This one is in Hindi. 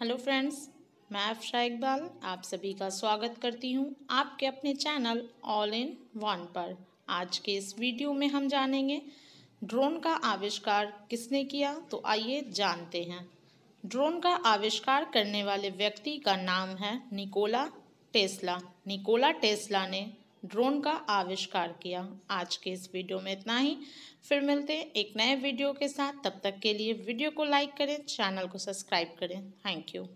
हेलो फ्रेंड्स मैं अफशा इकबाल आप सभी का स्वागत करती हूं आपके अपने चैनल ऑल इन वन पर आज के इस वीडियो में हम जानेंगे ड्रोन का आविष्कार किसने किया तो आइए जानते हैं ड्रोन का आविष्कार करने वाले व्यक्ति का नाम है निकोला टेस्ला निकोला टेस्ला ने ड्रोन का आविष्कार किया आज के इस वीडियो में इतना ही फिर मिलते हैं एक नए वीडियो के साथ तब तक के लिए वीडियो को लाइक करें चैनल को सब्सक्राइब करें थैंक यू